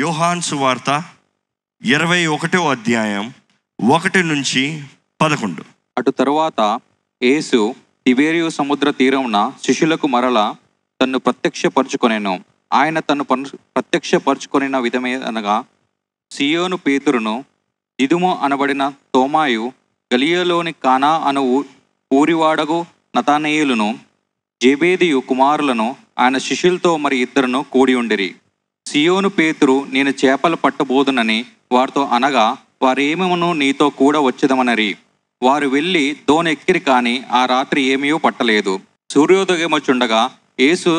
యోహాన్ సువార్త ఇరవై ఒకటో అధ్యాయం ఒకటి నుంచి పదకొండు అటు తరువాత యేసు తివేరియు సముద్ర తీరమున శిష్యులకు మరల తన్ను ప్రత్యక్షపరుచుకొనెను ఆయన తను ప్రత్యక్షపరచుకొనిన విధమే అనగా సియోను పేతురును ఇదుము అనబడిన తోమాయు గలియలోని కానా అను ఊరివాడగు నతానేయులను జేబేదియు కుమారులను ఆయన శిష్యులతో మరి ఇద్దరును కూడి ఉండిరి సియోను పేతురు నేను చేపలు పట్టబోదునని వారితో అనగా వారేమమును నీతో కూడా వచ్చేదమనరి వారు వెళ్ళి దోనెక్కిరి కానీ ఆ రాత్రి ఏమీయో పట్టలేదు సూర్యోదయమొచ్చుండగా యేసు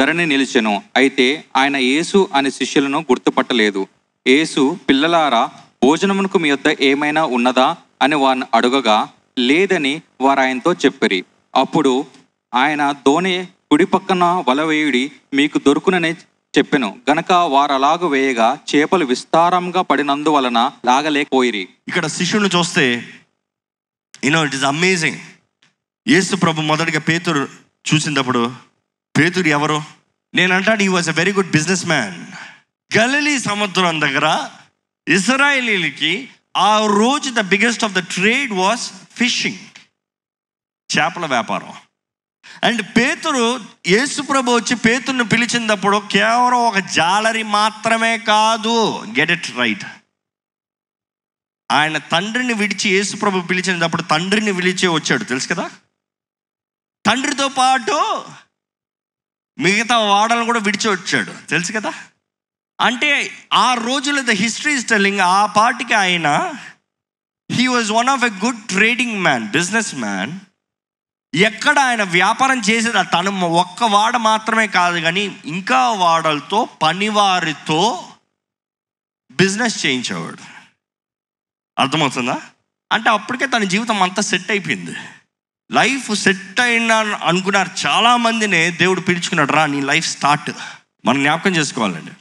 ధరణి నిలిచెను అయితే ఆయన యేసు అనే శిష్యులను గుర్తుపట్టలేదు యేసు పిల్లలారా భోజనమునకు మీ యొద్ద ఏమైనా ఉన్నదా అని వారిని అడుగగా లేదని వారు ఆయనతో చెప్పిరి అప్పుడు ఆయన దోణి కుడి పక్కన వలవేయుడి మీకు దొరుకునని చెప్పెను గనక వారు అలాగ వేయగా చేపలు విస్తారంగా పడినందువలన లాగలేకపోయిరి ఇక్కడ శిష్యుని చూస్తే యూనో ఇట్ ఇస్ అమేజింగ్ యేసు ప్రభు మొదటిగా పేతురు చూసినప్పుడు పేతురు ఎవరు నేనంటాను he was a very good business man Galilee సముద్రం దగ్గర ఇస్రాయేలీలకి ఆ రోజు the biggest of the trade was fishing చేపల వ్యాపారం అండ్ పేతురు యేసుప్రభు వచ్చి పేతురును పిలిచినప్పుడు కేవలం ఒక జాలరి మాత్రమే కాదు గెట్ ఇట్ రైట్ ఆయన తండ్రిని విడిచి యేసుప్రభు పిలిచినప్పుడు తండ్రిని పిలిచి వచ్చాడు తెలుసు కదా తండ్రితో పాటు మిగతా వాడలను కూడా విడిచి వచ్చాడు తెలుసు కదా అంటే ఆ రోజుల ద హిస్టరీ ఇస్ టెల్లింగ్ ఆ పాటికి ఆయన he was one of a good trading man businessman ఎక్కడ ఆయన వ్యాపారం చేసేది తను ఒక్క వాడ మాత్రమే కాదు కానీ ఇంకా వాడలతో పనివారితో బిజినెస్ చేయించేవాడు అర్థమవుతుందా అంటే అప్పటికే తన జీవితం అంతా సెట్ అయిపోయింది లైఫ్ సెట్ అయినా అనుకున్నారు చాలామందినే దేవుడు పిలుచుకున్నాడు రా నీ లైఫ్ స్టార్ట్ మనం జ్ఞాపకం చేసుకోవాలండి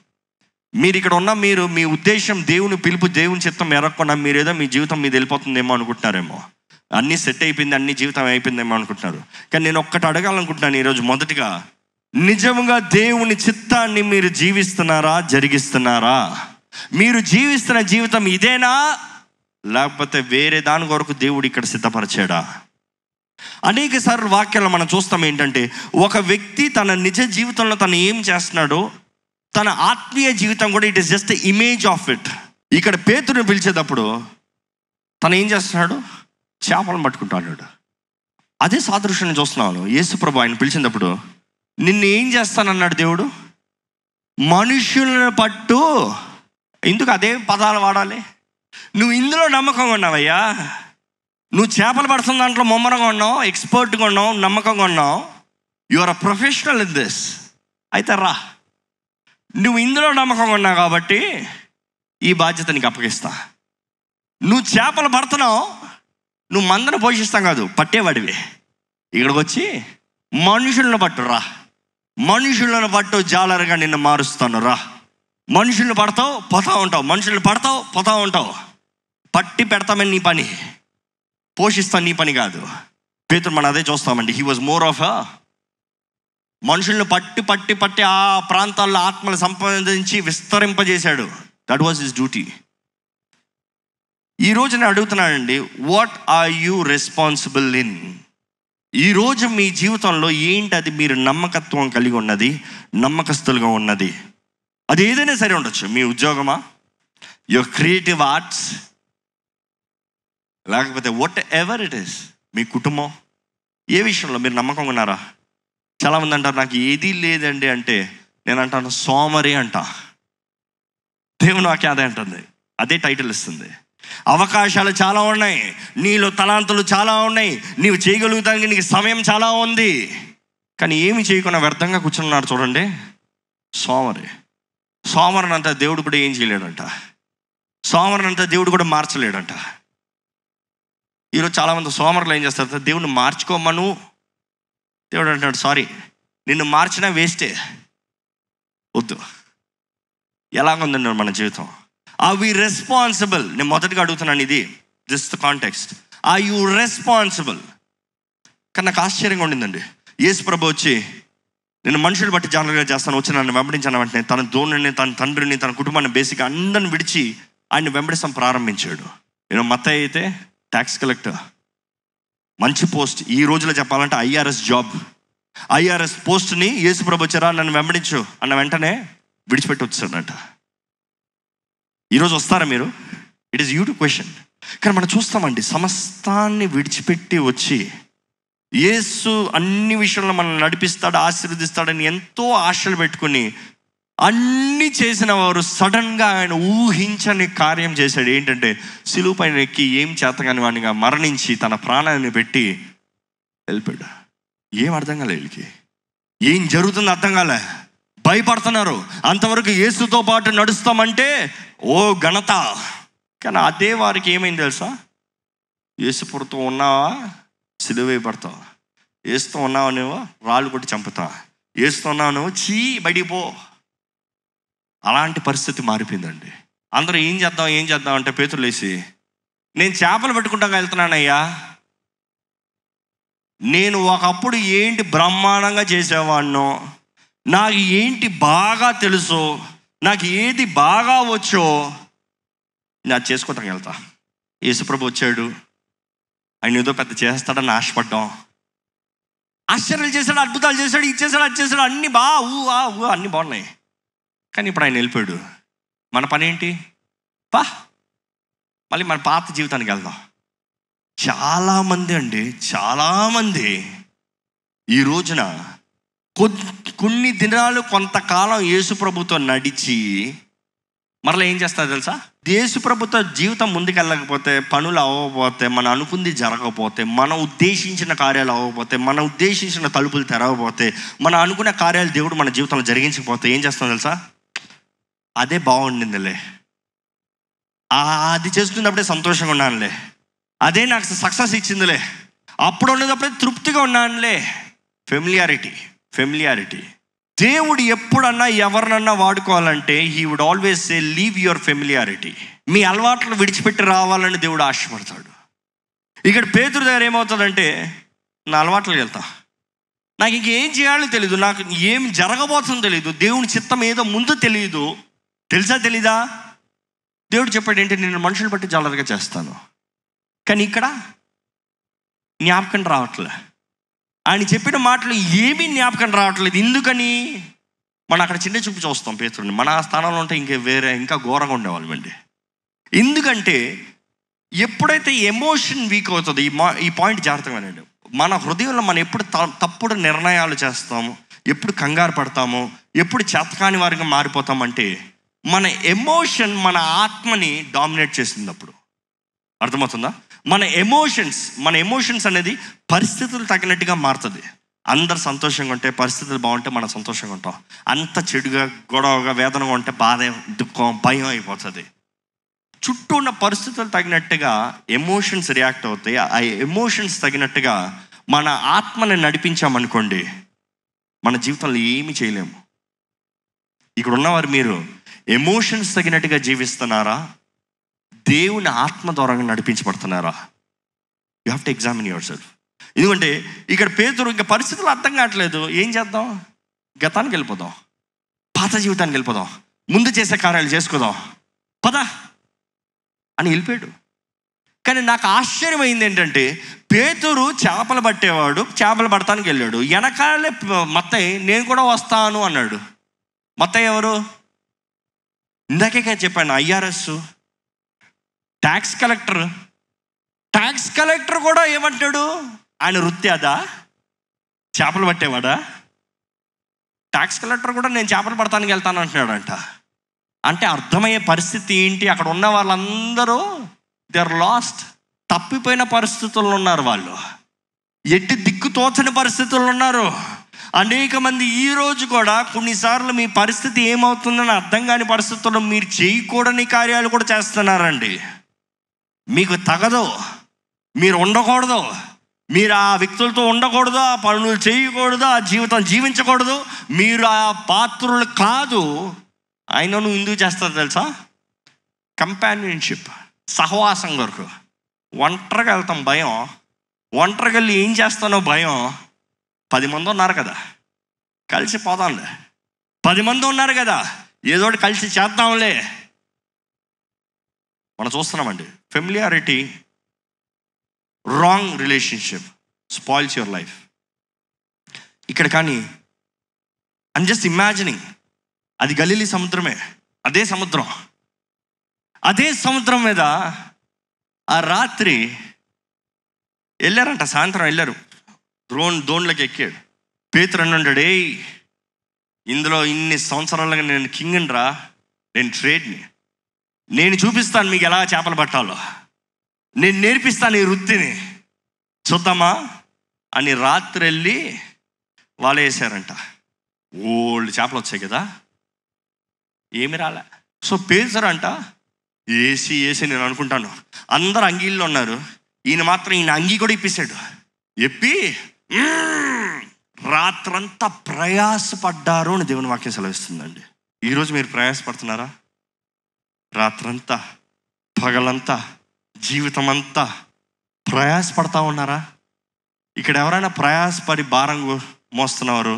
మీరు ఇక్కడ ఉన్న మీరు మీ ఉద్దేశం దేవుని పిలుపు దేవుని చిత్తం ఎరగకుండా మీరేదో మీ జీవితం మీద వెళ్ళిపోతుందేమో అనుకుంటున్నారేమో అన్నీ సెట్ అయిపోయింది అన్ని జీవితం అయిపోయిందేమో అనుకుంటున్నారు కానీ నేను ఒక్కటి అడగాలనుకుంటున్నాను ఈరోజు మొదటిగా నిజంగా దేవుని చిత్తాన్ని మీరు జీవిస్తున్నారా జరిగిస్తున్నారా మీరు జీవిస్తున్న జీవితం ఇదేనా లేకపోతే వేరే దాని కొరకు దేవుడు ఇక్కడ సిద్ధపరిచాడా అనేక సార్లు వాక్యాలు మనం చూస్తాం ఏంటంటే ఒక వ్యక్తి తన నిజ జీవితంలో తను ఏం చేస్తున్నాడో తన ఆత్మీయ జీవితం కూడా it is just image of it ఇక్కడ పేతుని పిలిచేటప్పుడు తను ఏం చేస్తున్నాడు చేపలను పట్టుకుంటాడు అదే సాదృశ్యం చూస్తున్నాను యేసుప్రభు ఆయన పిలిచినప్పుడు నిన్ను ఏం చేస్తానన్నాడు దేవుడు మనుషులను పట్టు ఎందుకు అదే పదాలు వాడాలి నువ్వు ఇందులో నమ్మకంగా ఉన్నావయ్యా నువ్వు చేపలు పడుతున్న దాంట్లో ముమ్మరంగా ఉన్నావు ఎక్స్పర్ట్గా ఉన్నావు నమ్మకంగా ఉన్నావు you are a professional in this అయితే రా నువ్వు ఇందులో నమ్మకంగా ఉన్నావు కాబట్టి ఈ బాధ్యత నీకు అప్పగిస్తా నువ్వు చేపలు పడుతున్నావు నువ్వు మందను పోషిస్తాం కాదు పట్టేవాడివి ఇక్కడికి వచ్చి మనుషులను పట్టురా మనుషులను పట్టు జాలరగా నిన్ను మారుస్తాను రా మనుషులను పడతావు పోతా ఉంటావు మనుషులను పడతావు పోతా ఉంటావు పట్టి పెడతామని నీ పని పోషిస్తాను నీ పని కాదు పేతురు మనం అదే చూస్తామండి హీ వాజ్ మోర్ ఆఫ్ మనుషులను పట్టి పట్టి పట్టి ఆ ప్రాంతాల్లో ఆత్మలు సంపాదించి విస్తరింపజేశాడు దట్ వాజ్ హిస్ డ్యూటీ ఈ రోజు నేను అడుగుతున్నానండి what are you responsible in ఈరోజు మీ జీవితంలో ఏంటి అది మీరు నమ్మకత్వం కలిగి ఉన్నది నమ్మకస్తులుగా ఉన్నది అది ఏదైనా సరే ఉండొచ్చు మీ ఉద్యోగమా యువర్ క్రియేటివ్ ఆర్ట్స్ లేకపోతే వాట్ ఎవర్ ఇట్ ఈస్ మీ కుటుంబం ఏ విషయంలో మీరు నమ్మకం ఉన్నారా చాలామంది అంటారు నాకు ఏదీ లేదండి అంటే నేను అంటాను సోమరి అంట దేవుని వాక్యాదే అదే అంటుంది అదే టైటిల్ ఇస్తుంది అవకాశాలు చాలా ఉన్నాయి నీలో తలాంతులు చాలా ఉన్నాయి నీవు చేయగలుగుతానికి నీకు సమయం చాలా ఉంది కానీ ఏమి చేయకుండా వ్యర్థంగా కూర్చున్నాడు చూడండి సోమరి సోమరునంత దేవుడు కూడా ఏం చేయలేడంట సోమరనంతా దేవుడు కూడా మార్చలేడంట ఈరోజు చాలామంది సోమరులు ఏం చేస్తారు దేవుడిని మార్చుకోమను దేవుడు అంటాడు సారీ నిన్ను మార్చినా వేస్టే వద్దు ఎలాగుందండి మన జీవితం ఆర్ వి రెస్పాన్సిబుల్ నేను మొదటిగా అడుగుతున్నాను ఇది this the context are you responsible కానీ నాకు ఆశ్చర్యంగా ఉండిందండి యేసు ప్రభు వచ్చి నేను మనుషులు బట్టి జాగ్రత్తగా చేస్తాను వచ్చి నన్ను వెంబడించాను వెంటనే తన దోణిని తన తండ్రిని తన కుటుంబాన్ని బేసిక్ అందరిని విడిచి ఆయన్ని వెంబడిస్తాం ప్రారంభించాడు నేను మత అయితే ట్యాక్స్ కలెక్టర్ మంచి పోస్ట్ ఈ రోజులో చెప్పాలంటే ఐఆర్ఎస్ జాబ్ ఐఆర్ఎస్ పోస్ట్ని యేసు ప్రభు వచ్చారా నన్ను వెంబడించు అన్న వెంటనే విడిచిపెట్టి వచ్చాడంట ఈరోజు వస్తారా మీరు it is you to question కానీ మనం చూస్తామండి సమస్తాన్ని విడిచిపెట్టి వచ్చి యేసు అన్ని విషయంలో మనల్ని నడిపిస్తాడు ఆశీర్వదిస్తాడని ఎంతో ఆశలు పెట్టుకుని అన్నీ చేసిన వారు సడన్గా ఆయన ఊహించని కార్యం చేశాడు ఏంటంటే సిలువు పైన ఎక్కి ఏం చేతగాని వాడిగా మరణించి తన ప్రాణాన్ని పెట్టి వెళ్ళిపోయాడు ఏం అర్థం కాలే వీళ్ళకి ఏం జరుగుతుందో అర్థం కాలే భయపడుతున్నారు అంతవరకు యేసుతో పాటు నడుస్తామంటే ఓ ఘనత కానీ అదే వారికి ఏమైంది తెలుసా పుడుతూ ఉన్నావా సిలువై పడతావా ఏస్తూ ఉన్నావు నువ్వు రాళ్ళు కొట్టి చంపుతా ఉన్నావు నువ్వు చీ బడిపో అలాంటి పరిస్థితి మారిపోయిందండి అందరూ ఏం చేద్దాం ఏం చేద్దాం అంటే పేతులు వేసి నేను చేపలు పెట్టుకుంటా వెళ్తున్నానయ్యా నేను ఒకప్పుడు ఏంటి బ్రహ్మాండంగా చేసేవాడినో నాకు ఏంటి బాగా తెలుసో నాకు ఏది బాగా వచ్చో నేను అది చేసుకోవటానికి వెళ్తా యేసుప్రభు వచ్చాడు ఆయన ఏదో పెద్ద చేస్తాడని ఆశపడ్డాం ఆశ్చర్యాలు చేశాడు అద్భుతాలు చేశాడు చేశాడు అది చేశాడు అన్నీ బా ఊ ఆ ఊ అన్నీ బాగున్నాయి కానీ ఇప్పుడు ఆయన వెళ్ళిపోయాడు మన పని ఏంటి పా మళ్ళీ మన పాత జీవితానికి వెళ్దాం చాలామంది అండి చాలామంది ఈ రోజున కొన్ని దినాలు కొంతకాలం యేసు ప్రభుత్వం నడిచి మరలా ఏం చేస్తారు తెలుసా దేశ ప్రభుత్వ జీవితం ముందుకెళ్ళకపోతే పనులు అవ్వకపోతే మన అనుకుంది జరగకపోతే మనం ఉద్దేశించిన కార్యాలు అవ్వకపోతే మనం ఉద్దేశించిన తలుపులు తెరవకపోతే మనం అనుకున్న కార్యాలు దేవుడు మన జీవితంలో జరిగించకపోతే ఏం చేస్తాం తెలుసా అదే బాగుండిందిలే అది చేస్తున్నప్పుడే సంతోషంగా ఉన్నానులే అదే నాకు సక్సెస్ ఇచ్చిందిలే అప్పుడు ఉన్నప్పుడే తృప్తిగా ఉన్నానులే ఫెమిలియారిటీ ఫెమిలియారిటీ దేవుడు ఎప్పుడన్నా ఎవరినన్నా వాడుకోవాలంటే he would always say leave your familiarity మీ అలవాట్లు విడిచిపెట్టి రావాలని దేవుడు ఆశపడతాడు ఇక్కడ పేదరు దగ్గర ఏమవుతుందంటే నా అలవాట్లకు వెళ్తా నాకు ఇంకేం చేయాలో తెలీదు నాకు ఏం జరగబోతుందో తెలీదు దేవుని చిత్తం ఏదో ముందు తెలియదు తెలుసా తెలీదా దేవుడు చెప్పాడు ఏంటి నేను మనుషులు బట్టి జాలరగా చేస్తాను కానీ ఇక్కడ జ్ఞాపకం రావట్లే ఆయన చెప్పిన మాటలు ఏమీ జ్ఞాపకం రావట్లేదు ఎందుకని మనం అక్కడ చిన్న చూపు చూస్తాం పేతుడిని మన స్థానంలో ఉంటే ఇంకే వేరే ఇంకా ఘోరంగా ఉండేవాళ్ళమండి ఎందుకంటే ఎప్పుడైతే ఎమోషన్ వీక్ అవుతుంది ఈ మా ఈ పాయింట్ జాగ్రత్తగానండి మన హృదయంలో మనం ఎప్పుడు తప్పుడు నిర్ణయాలు చేస్తాము ఎప్పుడు కంగారు పడతాము ఎప్పుడు చేతకాని వారిగా మారిపోతామంటే మన ఎమోషన్ మన ఆత్మని డామినేట్ చేసింది అప్పుడు అర్థమవుతుందా మన ఎమోషన్స్ మన ఎమోషన్స్ అనేది పరిస్థితులు తగినట్టుగా మారుతుంది అందరు సంతోషంగా ఉంటే పరిస్థితులు బాగుంటే మనం సంతోషంగా ఉంటాం అంత చెడుగా గొడవగా వేదనగా ఉంటే బాధ దుఃఖం భయం అయిపోతుంది చుట్టూ ఉన్న పరిస్థితులు తగినట్టుగా ఎమోషన్స్ రియాక్ట్ అవుతాయి ఆ ఎమోషన్స్ తగినట్టుగా మన ఆత్మని నడిపించామనుకోండి మన జీవితంలో ఏమి చేయలేము ఇక్కడ ఉన్నవారు మీరు ఎమోషన్స్ తగినట్టుగా జీవిస్తున్నారా దేవుని ఆత్మ ద్వారా నడిపించబడుతున్నారా you have to examine yourself ఎందుకంటే ఇక్కడ పేదరు ఇంకా పరిస్థితులు అర్థం కావట్లేదు ఏం చేద్దాం గతానికి వెళ్ళిపోదాం పాత జీవితానికి వెళ్ళిపోదాం ముందు చేసే కార్యాలు చేసుకుందాం పదా అని వెళ్ళిపోయాడు కానీ నాకు ఆశ్చర్యమైంది ఏంటంటే పేతురు చేపలు పట్టేవాడు చేపలు పడతానికి వెళ్ళాడు వెనకాలే మత్తయ్య నేను కూడా వస్తాను అన్నాడు మత్తయ్య ఎవరు ఇందాకే చెప్పాను IRS tax collector tax collector కూడా ఏమంటాడు ఆయన వృత్తి అదా చేపలు పట్టేవాడా ట్యాక్స్ కలెక్టర్ కూడా నేను చేపలు పడతానికి వెళ్తాను అంటున్నాడంట అంటే అర్థమయ్యే పరిస్థితి ఏంటి అక్కడ ఉన్న వాళ్ళందరూ దే ఆర్ లాస్ట్ తప్పిపోయిన పరిస్థితుల్లో ఉన్నారు వాళ్ళు ఎట్టి దిక్కు తోచని పరిస్థితుల్లో ఉన్నారు అనేక మంది ఈరోజు కూడా కొన్నిసార్లు మీ పరిస్థితి ఏమవుతుందని అర్థం కాని పరిస్థితుల్లో మీరు చేయకూడని కార్యాలు కూడా చేస్తున్నారండి మీకు తగదు మీరు ఉండకూడదు మీరు ఆ వ్యక్తులతో ఉండకూడదు ఆ పనులు చేయకూడదు ఆ జీవితం జీవించకూడదు మీరు ఆ పాత్రులు కాదు అయినా నువ్వు ఎందుకు చేస్తారు తెలుసా కంపానియన్షిప్ సహవాసం కొరకు ఒంటరికి వెళ్తాం భయం ఒంటరికి వెళ్ళి ఏం చేస్తానో భయం పది మంది ఉన్నారు కదా కలిసి పోదాంలే పది మంది ఉన్నారు కదా ఏదోటి కలిసి చేద్దాంలే మనం చూస్తున్నామండి familiarity wrong relationship spoils your life ఇక్కడ కానీ అన్ జస్ట్ ఇమాజినింగ్ అది గలీలి సముద్రమే అదే సముద్రం అదే సముద్రం మీద ఆ రాత్రి వెళ్ళారంట సాయంత్రం వెళ్ళారు ద్రోణ్ దోణ్లకి ఎక్కాడు పేతురు అన్నాడు ఇందులో ఇన్ని సంవత్సరాలుగా నేను కింగ్ రా నేను ట్రేడ్ని నేను చూపిస్తాను మీకు ఎలా చేపలు పట్టాలో నేను నేర్పిస్తాను ఈ వృత్తిని చూద్దామా అని రాత్రి వెళ్ళి వాళ్ళు వేసారంట ఓల్డ్ చేపలు వచ్చాయి కదా ఏమి రాలే సో పేల్చరంట ఏసి ఏసి నేను అనుకుంటాను అందరు అంగీల్లో ఉన్నారు ఈయన మాత్రం ఈయన అంగీ కూడా ఇప్పిస్తాడు ఎప్పి రాత్రంతా ప్రయాసపడ్డారు అని దేవుని వాక్యం సెలవిస్తుందండి ఈరోజు మీరు ప్రయాసపడుతున్నారా రాత్రంతా పగలంతా జీవితం అంతా ప్రయాసపడతా ఉన్నారా ఇక్కడ ఎవరైనా ప్రయాసపడి భారం మోస్తున్నవారు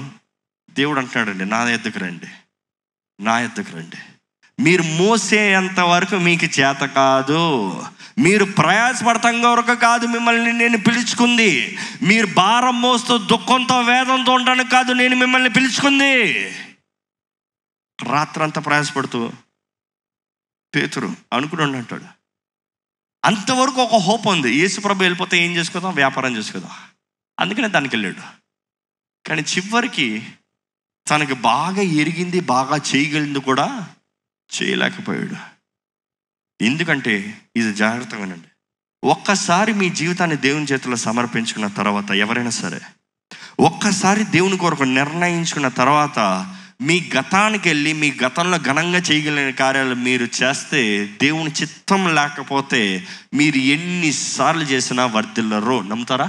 దేవుడు అంటున్నాడండి నా ఎద్దుకు రండి నా ఎద్దుకు రండి మీరు మోసేంత వరకు మీకు చేత కాదు మీరు ప్రయాసపడతాం వరకు కాదు మిమ్మల్ని నేను పిలుచుకుంది మీరు భారం మోస్తూ దుఃఖంతో వేదంతో ఉండడానికి కాదు నేను మిమ్మల్ని పిలుచుకుంది రాత్రంతా ప్రయాసపడుతూ పేతురు అనుకుని అంటాడు అంతవరకు ఒక హోప్ ఉంది యేసుప్రభు వెళ్ళిపోతే ఏం చేసుకుందాం వ్యాపారం చేసుకుందాం అందుకనే దానికి వెళ్ళాడు కానీ చివరికి తనకి బాగా ఎరిగింది బాగా చేయగలిగింది కూడా చేయలేకపోయాడు ఎందుకంటే ఇది జాగ్రత్తగా వినండి ఒక్కసారి మీ జీవితాన్ని దేవుని చేతిలో సమర్పించుకున్న తర్వాత ఎవరైనా సరే ఒక్కసారి దేవుని కొరకు నిర్ణయించుకున్న తర్వాత మీ గతానికి వెళ్ళి మీ గతంలో ఘనంగా చేయగలిగిన కార్యాలు మీరు చేస్తే దేవుని చిత్తం లేకపోతే మీరు ఎన్నిసార్లు చేసినా వర్దిల్లరు నమ్ముతారా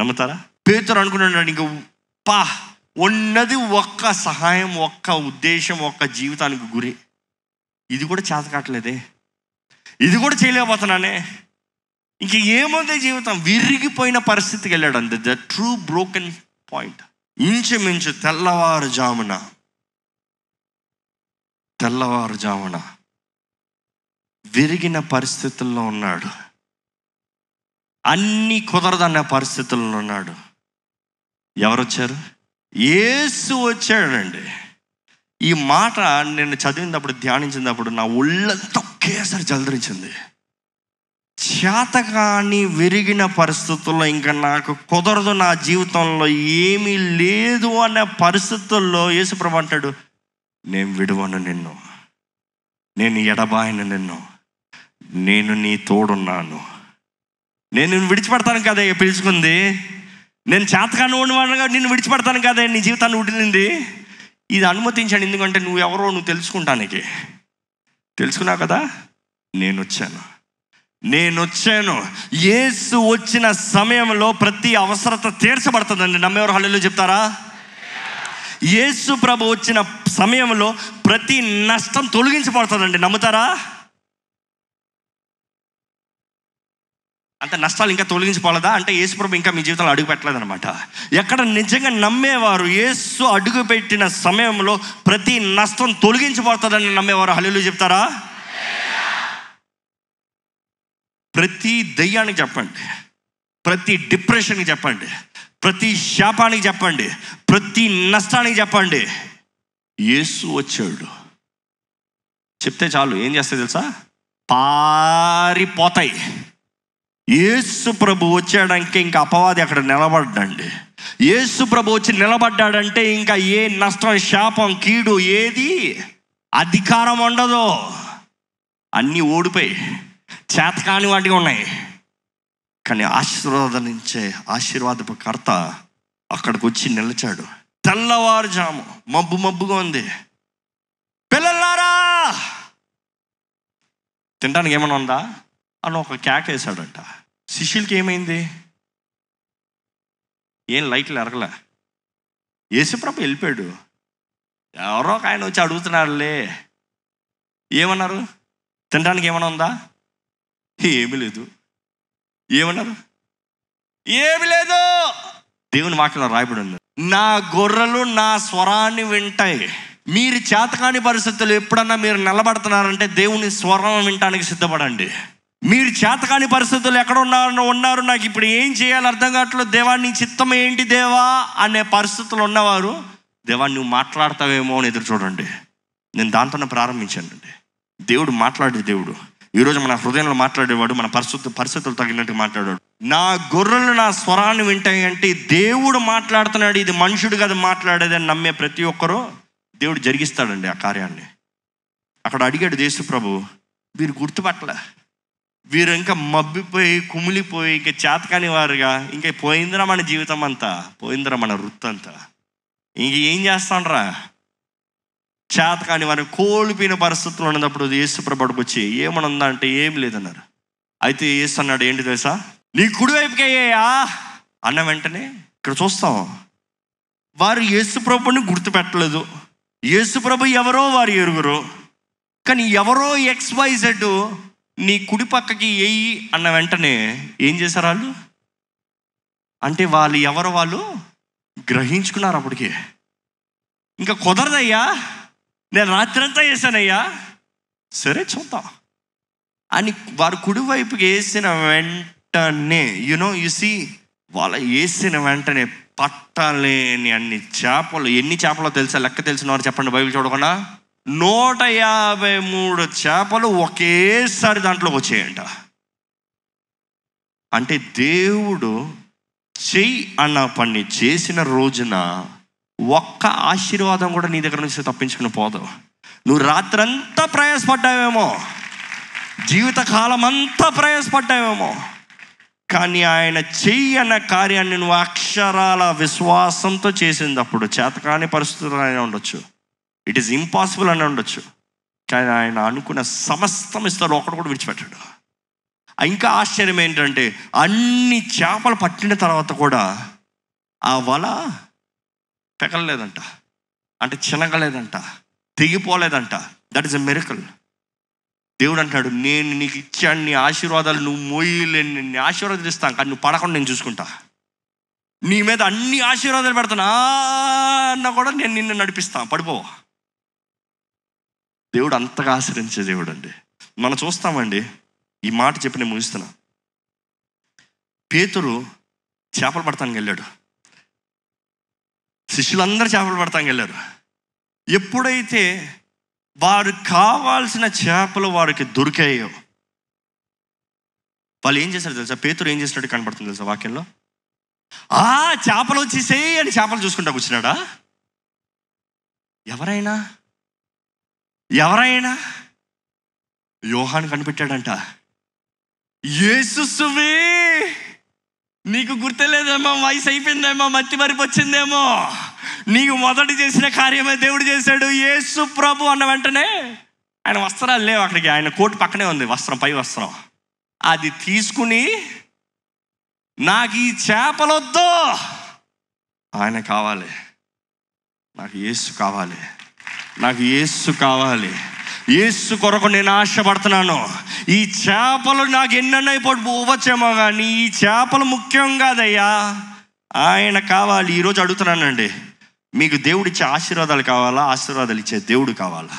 నమ్ముతారా పేతురు అనుకున్నాడు ఇంక పా ఉన్నది ఒక్క సహాయం ఒక్క ఉద్దేశం ఒక్క జీవితానికి గురి ఇది కూడా చేతకాట్లేదే ఇది కూడా చేయలేకపోతున్నానే ఇంక ఏముంది జీవితం విరిగిపోయిన పరిస్థితికి వెళ్ళాడు అంతే ద ట్రూ బ్రోకెన్ పాయింట్ ఇంచుమించు తెల్లవారుజామున తెల్లవారుజామున విరిగిన పరిస్థితుల్లో ఉన్నాడు అన్నీ కుదరదన్న పరిస్థితుల్లో ఉన్నాడు ఎవరొచ్చారు ఏసు వచ్చాడండి ఈ మాట నేను చదివినప్పుడు ధ్యానించినప్పుడు నా ఒళ్ళంతా ఒకేసారి చదిరించింది చేతగాని విరిగిన పరిస్థితుల్లో ఇంకా నాకు కుదరదు నా జీవితంలో ఏమీ లేదు అనే పరిస్థితుల్లో యేసుప్రభు అంటాడు నేను విడువను నిన్ను నేను ఎడబాయిన నిన్ను నేను నీ తోడున్నాను నేను నిన్ను విడిచిపెడతాను కదా పిలుచుకుంది నేను చేతకాని ఉండవాడుగా నిన్ను విడిచిపెడతాను కదా నీ జీవితాన్ని ఉడిలింది ఇది అనుమతించాను ఎందుకంటే నువ్వు ఎవరో నువ్వు తెలుసుకుంటానికి తెలుసుకున్నావు కదా నేను వచ్చాను నేను వచ్చాను యేసు వచ్చిన సమయంలో ప్రతి అవసరత తీర్చబడుతుందండి నమ్మేవారు హళ్ళు చెప్తారా యేసు ప్రభు వచ్చిన సమయంలో ప్రతి నష్టం తొలగించబడుతుందండి నమ్ముతారా అంటే నష్టాలు ఇంకా తొలగించుకోలేదా అంటే యేసుప్రభు ఇంకా మీ జీవితంలో అడుగు పెట్టలేదనమాట ఎక్కడ నిజంగా నమ్మేవారు యేసు అడుగు పెట్టిన సమయంలో ప్రతి నష్టం తొలగించబడుతుందని నమ్మేవారు హలీలు చెప్తారా ప్రతి దయ్యానికి చెప్పండి ప్రతి డిప్రెషన్కి చెప్పండి ప్రతి శాపానికి చెప్పండి ప్రతి నష్టానికి చెప్పండి యేసు వచ్చాడు చెప్తే చాలు ఏం చేస్తాయి తెలుసా పారిపోతాయి యేసు ప్రభు వచ్చాడంటే ఇంకా అపవాది అక్కడ నిలబడ్డండి యేసు ప్రభు వచ్చి నిలబడ్డాడంటే ఇంకా ఏ నష్టం శాపం కీడు ఏది అధికారం ఉండదు అన్నీ ఓడిపోయి కాని వాటి ఉన్నాయి కానీ ఆశీర్వాదించే ఆశీర్వాదపు కర్త అక్కడికి వచ్చి నిలిచాడు తెల్లవారుజాము మబ్బు మబ్బుగా ఉంది పిల్లలారా తినడానికి ఏమైనా ఉందా అని ఒక క్యాక్ వేశాడంట శిష్యులకి ఏమైంది ఏం లైట్లు ఎరగలే యేసుప్రభు వెళ్ళిపోయాడు ఎవరో ఒక ఆయన వచ్చి అడుగుతున్నారులే ఏమన్నారు తినడానికి ఏమైనా ఉందా ఏమీ లేదు ఏమన్నారు ఏమి లేదు దేవుని వాక్యంలో రాయబడి ఉన్నారు నా గొర్రెలు నా స్వరాన్ని వింటాయి మీరు చేతకాని పరిస్థితులు ఎప్పుడన్నా మీరు నిలబడుతున్నారంటే దేవుని స్వరం వినటానికి సిద్ధపడండి మీరు చేతకాని పరిస్థితులు ఎక్కడ ఉన్నారో ఉన్నారు నాకు ఇప్పుడు ఏం చేయాలి అర్థం కావట్లేదు దేవాన్ని చిత్తం ఏంటి దేవా అనే పరిస్థితులు ఉన్నవారు దేవాన్ని నువ్వు మాట్లాడతావేమో అని ఎదురు చూడండి నేను దాంతోనే ప్రారంభించానండి దేవుడు మాట్లాడే దేవుడు ఈరోజు మన హృదయంలో మాట్లాడేవాడు మన పరిస్థితి పరిస్థితులు తగినట్టు మాట్లాడాడు నా గొర్రెలు నా స్వరాన్ని వింటాయంటే దేవుడు మాట్లాడుతున్నాడు ఇది మనుషుడు కదా మాట్లాడేది అని నమ్మే ప్రతి ఒక్కరూ దేవుడు జరిగిస్తాడండి ఆ కార్యాన్ని అక్కడ అడిగాడు దేశ ప్రభు వీరు గుర్తుపట్టలే వీరు ఇంకా మబ్బిపోయి కుమిలిపోయి ఇంకా చేతకాని వారుగా ఇంకా పోయిందిరా మన జీవితం అంతా పోయిందిరా మన వృత్తి అంతా ఇంక ఏం చేస్తాండ్రా చేత కాని వారు కోల్పోయిన పరిస్థితులు ఉన్నప్పుడు యేసు ప్రభుడికి వచ్చి ఏమనుందా అంటే ఏం లేదన్నారు అయితే యేసు అన్నాడు ఏంటి తెలుసా నీ కుడివైపుకి అయ్యాయా అన్న వెంటనే ఇక్కడ చూస్తాం వారు ప్రభుని గుర్తుపెట్టలేదు ప్రభు ఎవరో వారు ఎరుగురు కానీ ఎవరో ఎక్స్ వైజెడ్ నీ కుడి పక్కకి ఎయ్యి అన్న వెంటనే ఏం చేశారు వాళ్ళు అంటే వాళ్ళు ఎవరు వాళ్ళు గ్రహించుకున్నారు అప్పటికే ఇంకా కుదరదయ్యా నేను రాత్రంతా వేసానయ్యా సరే చూద్దాం అని వారు కుడివైపుకి వేసిన వెంటనే యునో యుసి వాళ్ళ వేసిన వెంటనే పట్టలేని అన్ని చేపలు ఎన్ని చేపలో తెలుసా లెక్క తెలిసిన వారు చెప్పండి బైబిల్ చూడకుండా నూట యాభై మూడు చేపలు ఒకేసారి దాంట్లోకి వచ్చాయంట అంటే దేవుడు చెయ్యి అన్న పని చేసిన రోజున ఒక్క ఆశీర్వాదం కూడా నీ దగ్గర నుంచి తప్పించుకుని పోదు నువ్వు రాత్రంతా ప్రయాసపడ్డావేమో జీవితకాలం అంతా ప్రయాసపడ్డావేమో కానీ ఆయన చెయ్యన్న కార్యాన్ని నువ్వు అక్షరాల విశ్వాసంతో చేసినప్పుడు చేతకాని పరిస్థితులు అయినా ఉండొచ్చు ఇట్ ఈస్ ఇంపాసిబుల్ అని ఉండొచ్చు కానీ ఆయన అనుకున్న సమస్తం ఇస్తారు ఒకడు కూడా విడిచిపెట్టాడు ఇంకా ఆశ్చర్యం ఏంటంటే అన్ని చేపలు పట్టిన తర్వాత కూడా ఆ వల తెగలలేదంట అంటే చినగలేదంట తెగిపోలేదంట దట్ ఇస్ అ మెరికల్ దేవుడు అంటాడు నేను నీకు ఇచ్చాను నీ ఆశీర్వాదాలు నువ్వు మోయలేని నేను ఆశీర్వాదాలు కానీ నువ్వు పడకుండా నేను చూసుకుంటా నీ మీద అన్ని ఆశీర్వాదాలు పెడతానా అన్నా కూడా నేను నిన్ను నడిపిస్తాను పడిపో దేవుడు అంతగా ఆశ్రయించే దేవుడు అండి మనం చూస్తామండి ఈ మాట చెప్పి నేను ముగిస్తున్నా పేతురు చేపలు పడతానికి వెళ్ళాడు శిష్యులందరూ చేపలు పడతాం వెళ్ళారు ఎప్పుడైతే వారు కావాల్సిన చేపలు వారికి దొరికాయో వాళ్ళు ఏం చేశారు తెలుసా పేతురు ఏం చేసినట్టు కనబడుతుంది తెలుసా వాక్యంలో ఆ చేపలు వచ్చేసే అని చేపలు చూసుకుంటా కూర్చున్నాడా ఎవరైనా ఎవరైనా యోహాన్ కనిపెట్టాడంట ఏసుసువే నీకు గుర్తులేదేమో వయసు అయిపోయిందేమో మత్తి మరిపి వచ్చిందేమో నీకు మొదటి చేసిన కార్యమే దేవుడు చేశాడు యేసు ప్రభు అన్న వెంటనే ఆయన వస్త్రాలు లేవు అక్కడికి ఆయన కోటు పక్కనే ఉంది వస్త్రం పై వస్త్రం అది తీసుకుని నాకు ఈ చేపలొద్దు ఆయన కావాలి నాకు ఏసు కావాలి నాకు ఏసు కావాలి యేసు కొరకు నేను ఆశపడుతున్నాను ఈ చేపలు నాకు ఎన్నైనా ఇప్పుడు పోవచ్చేమో కానీ ఈ చేపలు ముఖ్యం కాదయ్యా ఆయన కావాలి ఈరోజు అడుగుతున్నానండి మీకు దేవుడిచ్చే ఆశీర్వాదాలు కావాలా ఆశీర్వాదాలు ఇచ్చే దేవుడు కావాలా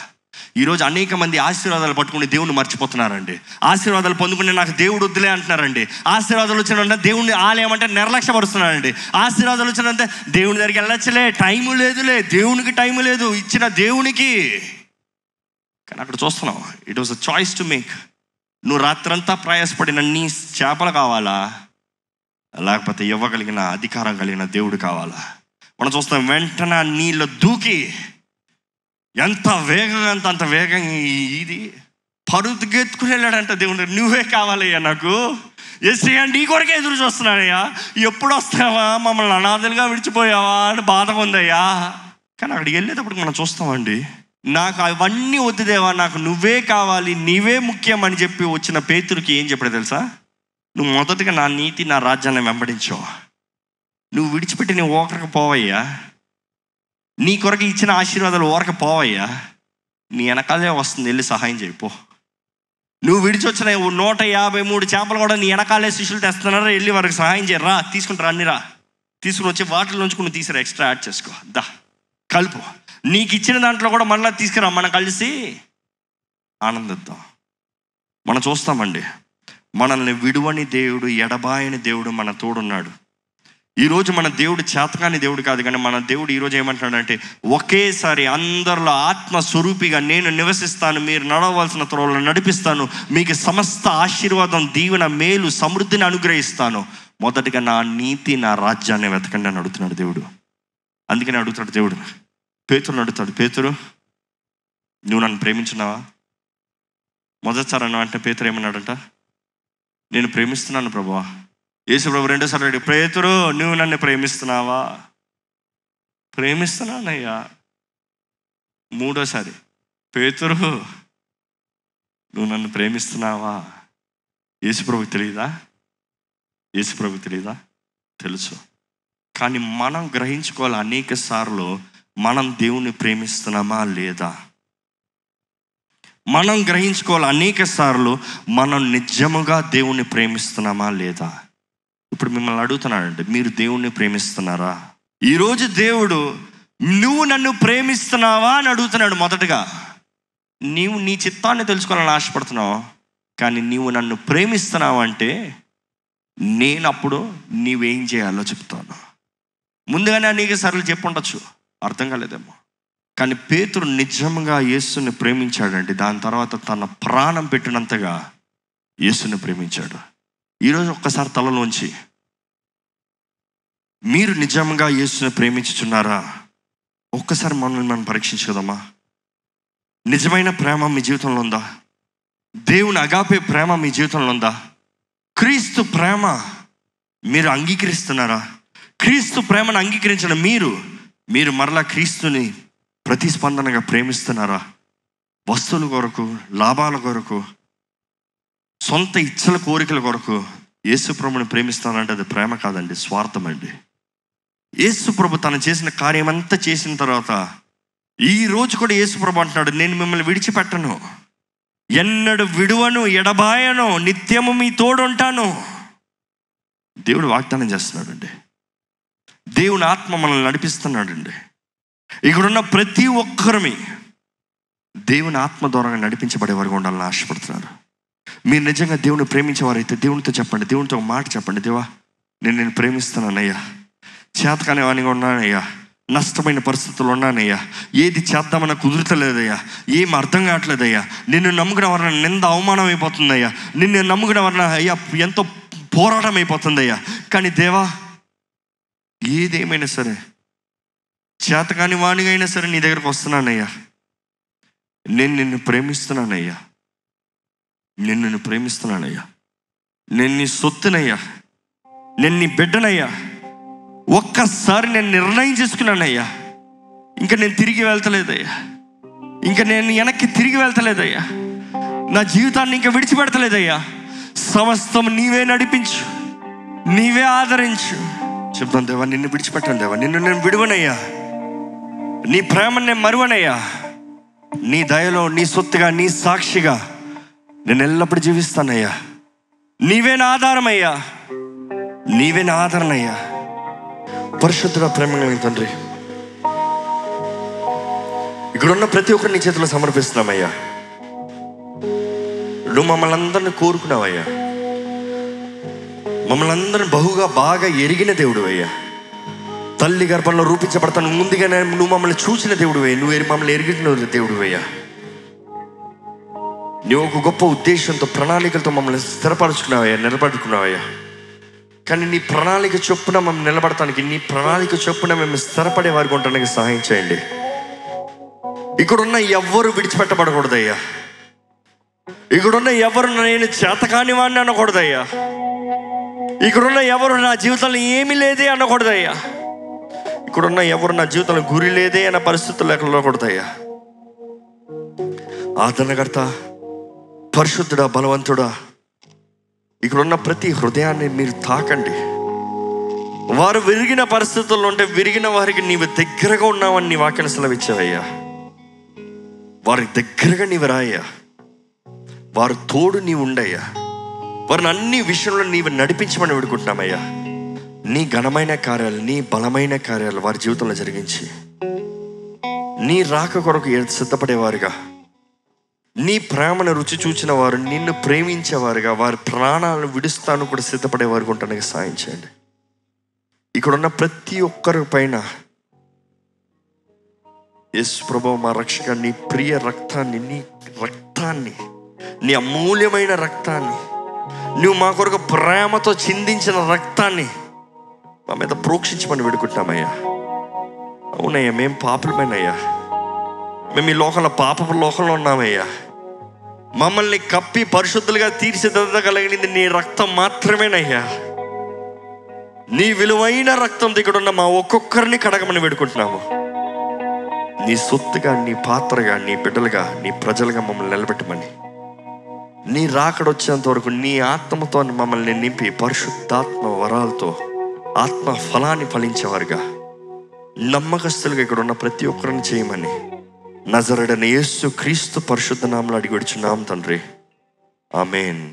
ఈరోజు అనేక మంది ఆశీర్వాదాలు పట్టుకుని దేవుని మర్చిపోతున్నారండి ఆశీర్వాదాలు పొందుకునే నాకు దేవుడు వద్దులే అంటున్నారండి ఆశీర్వాదాలు వచ్చిన దేవుని ఆలయం అంటే నిర్లక్ష్యపరుస్తున్నారండి ఆశీర్వాదాలు వచ్చినంత దేవుని దగ్గరికి వెళ్ళచ్చలే టైము లేదులే దేవునికి టైము లేదు ఇచ్చిన దేవునికి కానీ అక్కడ చూస్తున్నావు it was a choice to make నువ్వు రాత్రంతా ప్రయాసపడిన నీ చేపలు కావాలా లేకపోతే ఇవ్వగలిగిన అధికారం కలిగిన దేవుడు కావాలా మనం చూస్తాం వెంటనే నీళ్ళు దూకి ఎంత వేగంగా అంత అంత వేగంగా ఇది పరుగెత్తుకుని వెళ్ళాడంట దేవుడు నువ్వే కావాలయ్యా నాకు ఎస్సయ్యా నీ కొరకే ఎదురు చూస్తున్నానయ్యా ఎప్పుడు వస్తావా మమ్మల్ని అనాథలుగా విడిచిపోయావా అని బాధ ఉందయ్యా కానీ అక్కడికి వెళ్ళేటప్పుడు మనం చూస్తామండి నాకు అవన్నీ వద్దుదేవా నాకు నువ్వే కావాలి నీవే ముఖ్యం అని చెప్పి వచ్చిన పేతురికి ఏం చెప్పాడు తెలుసా నువ్వు మొదటగా నా నీతి నా రాజ్యాన్ని వెంబడించవు నువ్వు విడిచిపెట్టి నీ ఓకరక పోవయ్యా నీ కొరకు ఇచ్చిన ఆశీర్వాదాలు ఓరక పోవయ్యా నీ వెనకాలే వస్తుంది వెళ్ళి సహాయం చేయిపో నువ్వు విడిచొచ్చిన నూట యాభై మూడు చేపలు కూడా నీ వెనకాలే శిష్యులు తెస్తున్నారా వెళ్ళి వారికి సహాయం చేయరా తీసుకుని రా అన్నిరా తీసుకుని వచ్చి వాటిలో నుంచి కొన్ని తీసిరా ఎక్స్ట్రా యాడ్ చేసుకో దా కలుపు నీకు ఇచ్చిన దాంట్లో కూడా మళ్ళీ తీసుకురా మనం కలిసి ఆనందిద్దాం మనం చూస్తామండి మనల్ని విడువని దేవుడు ఎడబాయని దేవుడు మన తోడున్నాడు ఈరోజు మన దేవుడు చేతకాని దేవుడు కాదు కానీ మన దేవుడు ఈరోజు ఏమంటున్నాడంటే ఒకేసారి అందరిలో ఆత్మస్వరూపిగా నేను నివసిస్తాను మీరు నడవలసిన త్వరలో నడిపిస్తాను మీకు సమస్త ఆశీర్వాదం దీవెన మేలు సమృద్ధిని అనుగ్రహిస్తాను మొదటిగా నా నీతి నా రాజ్యాన్ని వెతకండి అని అడుగుతున్నాడు దేవుడు అందుకని అడుగుతాడు దేవుడు పేతురు అడుగుతాడు పేతురు నువ్వు నన్ను ప్రేమించినావా మొదటిసారి అన్న అంటే పేతురు ఏమన్నాడంట నేను ప్రేమిస్తున్నాను ప్రభువా యేసు ప్రభు రెండోసారి అడిగి పేతురు నువ్వు నన్ను ప్రేమిస్తున్నావా ప్రేమిస్తున్నానయ్యా మూడోసారి పేతురు నువ్వు నన్ను ప్రేమిస్తున్నావా యేసుప్రభుకి తెలియదా యేసుప్రభుకి తెలియదా తెలుసు కానీ మనం గ్రహించుకోవాలి అనేక సార్లు మనం దేవుణ్ణి ప్రేమిస్తున్నామా లేదా మనం గ్రహించుకోవాలి అనేక సార్లు మనం నిజముగా దేవుణ్ణి ప్రేమిస్తున్నామా లేదా ఇప్పుడు మిమ్మల్ని అడుగుతున్నాడండి మీరు దేవుణ్ణి ప్రేమిస్తున్నారా ఈరోజు దేవుడు నువ్వు నన్ను ప్రేమిస్తున్నావా అని అడుగుతున్నాడు మొదటగా నీవు నీ చిత్తాన్ని తెలుసుకోవాలని ఆశపడుతున్నావు కానీ నీవు నన్ను ప్రేమిస్తున్నావు అంటే నేను అప్పుడు నీవేం చేయాలో చెప్తాను ముందుగానే అనేక సార్లు చెప్పుండొచ్చు అర్థం కాలేదేమో కానీ పేతురు నిజంగా యేసుని ప్రేమించాడండి దాని తర్వాత తన ప్రాణం పెట్టినంతగా యేసుని ప్రేమించాడు ఈరోజు ఒక్కసారి తలలోంచి మీరు నిజంగా యేసుని ప్రేమించుచున్నారా ఒక్కసారి మనల్ని మనం పరీక్షించుకుందామా నిజమైన ప్రేమ మీ జీవితంలో ఉందా దేవుని అగాపే ప్రేమ మీ జీవితంలో ఉందా క్రీస్తు ప్రేమ మీరు అంగీకరిస్తున్నారా క్రీస్తు ప్రేమను అంగీకరించిన మీరు మీరు మరలా క్రీస్తుని ప్రతిస్పందనగా ప్రేమిస్తున్నారా వస్తువుల కొరకు లాభాల కొరకు సొంత ఇచ్చల కోరికల కొరకు యేసుప్రభుని ప్రేమిస్తానంటే అది ప్రేమ కాదండి స్వార్థం అండి యేసుప్రభు తను చేసిన కార్యమంతా చేసిన తర్వాత ఈ రోజు కూడా యేసుప్రభు అంటున్నాడు నేను మిమ్మల్ని విడిచిపెట్టను ఎన్నడు విడువను ఎడబాయను నిత్యము మీ తోడుంటాను దేవుడు వాగ్దానం చేస్తున్నాడు అండి దేవుని ఆత్మ మనల్ని నడిపిస్తున్నాడండి ఇక్కడున్న ప్రతి ఒక్కరిమి దేవుని ఆత్మ ద్వారా నడిపించబడే వరకు ఉండాలని ఆశపడుతున్నారు మీరు నిజంగా దేవుని ప్రేమించేవారైతే దేవునితో చెప్పండి దేవునితో ఒక మాట చెప్పండి దేవా నేను నేను ప్రేమిస్తున్నానయ్యా చేతకాని వానిగా ఉన్నానయ్యా నష్టమైన పరిస్థితులు ఉన్నానయ్యా ఏది చేద్దామన్న కుదురతలేదయ్యా ఏం అర్థం కావట్లేదయ్యా నిన్ను నమ్ముకున్న వలన నింద అవమానం అయిపోతుందయ్యా నిన్ను నమ్ముకున్న వలన అయ్యా ఎంతో పోరాటం అయిపోతుందయ్యా కానీ దేవా ఏదేమైనా సరే చేతకాని వాణిగైనా సరే నీ దగ్గరకు వస్తున్నానయ్యా నేను నిన్ను ప్రేమిస్తున్నానయ్యా నేను నిన్ను ప్రేమిస్తున్నానయ్యా నేను నీ సొత్తునయ్యా నేను నీ బిడ్డనయ్యా ఒక్కసారి నేను నిర్ణయం చేసుకున్నానయ్యా ఇంకా నేను తిరిగి వెళ్తలేదయ్యా ఇంకా నేను వెనక్కి తిరిగి వెళ్తలేదయ్యా నా జీవితాన్ని ఇంకా విడిచిపెడతలేదయ్యా సమస్తం నీవే నడిపించు నీవే ఆదరించు చెప్తాం దేవా నిన్ను విడిచిపెట్టాను దేవా నిన్ను నేను విడువనయ్యా నీ ప్రేమ నేను మరువనయ్యా నీ దయలో నీ సొత్తుగా నీ సాక్షిగా నేను ఎల్లప్పుడు జీవిస్తానయ్యా నీవే నా ఆధారమయ్యా నీవే నా ఆదరణయ్యా పరిశుద్ధుడ ప్రేమ తండ్రి తండ్రి ఇక్కడున్న ప్రతి ఒక్కరు నీ చేతిలో సమర్పిస్తున్నామయ్యా నువ్వు మమ్మల్ని అందరినీ కోరుకున్నావయ్యా మమ్మల్ని అందరిని బహుగా బాగా ఎరిగిన దేవుడు అయ్యా తల్లి గర్భంలో రూపించబడతాను ముందుగానే నువ్వు మమ్మల్ని చూసిన దేవుడు అయ్యా నువ్వు మమ్మల్ని ఎరిగిన దేవుడు అయ్యా నీ ఒక గొప్ప ఉద్దేశంతో ప్రణాళికలతో మమ్మల్ని స్థిరపరుచుకున్నావయ్యా నిలబడుకున్నావయ్యా కానీ నీ ప్రణాళిక చొప్పున మేము నిలబడటానికి నీ ప్రణాళిక చొప్పున మేము స్థిరపడే వారికి ఉండడానికి సహాయం చేయండి ఇక్కడున్న ఎవ్వరు విడిచిపెట్టబడకూడదయ్యా ఇక్కడున్న ఎవరు నేను చేతకాని వాడిని అనకూడదయ్యా ఇక్కడున్న ఎవరు నా జీవితంలో ఏమీ లేదే అనకూడదయ్యా ఇక్కడున్న ఎవరు నా జీవితంలో గురి లేదే అన్న పరిస్థితులు ఎక్కడకూడదయ్యా ఆదరణకర్త పరిశుద్ధుడా బలవంతుడా ఇక్కడున్న ప్రతి హృదయాన్ని మీరు తాకండి వారు విరిగిన పరిస్థితుల్లో ఉంటే విరిగిన వారికి నీవు దగ్గరగా ఉన్నావని నీ వాక్యం సెలవిచ్చావయ్యా వారికి దగ్గరగా నీవు రాయ్యా వారు తోడు నీవు ఉండయ్యా వారిని అన్ని విషయంలో నీవు నడిపించమని వేడుకుంటున్నామయ్యా నీ ఘనమైన కార్యాలు నీ బలమైన కార్యాలు వారి జీవితంలో జరిగించి నీ రాక కొరకు సిద్ధపడేవారుగా నీ ప్రేమను రుచి చూచిన వారు నిన్ను ప్రేమించేవారుగా వారి ప్రాణాలను విడుస్తాను కూడా సిద్ధపడేవారు ఉంటానికి సాయం చేయండి ఇక్కడున్న ప్రతి ఒక్కరి పైన ఎస్ ప్రభు మా రక్షక నీ ప్రియ రక్తాన్ని నీ రక్తాన్ని నీ అమూల్యమైన రక్తాన్ని నువ్వు మా కొరకు ప్రేమతో చిందించిన రక్తాన్ని మా మీద ప్రోక్షించమని వేడుకుంటామయ్యా అవునయ్యా మేము పాపలమేనయ్యా మేము ఈ లోకంలో పాపపు లోకంలో ఉన్నామయ్యా మమ్మల్ని కప్పి పరిశుద్ధులుగా తీర్చిదిద్దగలిగినది నీ రక్తం మాత్రమేనయ్యా నీ విలువైన రక్తం ఉన్న మా ఒక్కొక్కరిని కడగమని వేడుకుంటున్నాము నీ సొత్తుగా నీ పాత్రగా నీ బిడ్డలుగా నీ ప్రజలుగా మమ్మల్ని నిలబెట్టమని నీ రాకడొచ్చేంత వరకు నీ ఆత్మతో మమ్మల్ని నింపి పరిశుద్ధాత్మ వరాలతో ఆత్మ ఫలాన్ని ఫలించేవారుగా నమ్మకస్తులుగా ఇక్కడ ఉన్న ప్రతి ఒక్కరిని చేయమని నజరడని యేసు క్రీస్తు పరిశుద్ధ నామలు అడిగి వచ్చున్నాం తండ్రి ఆమెన్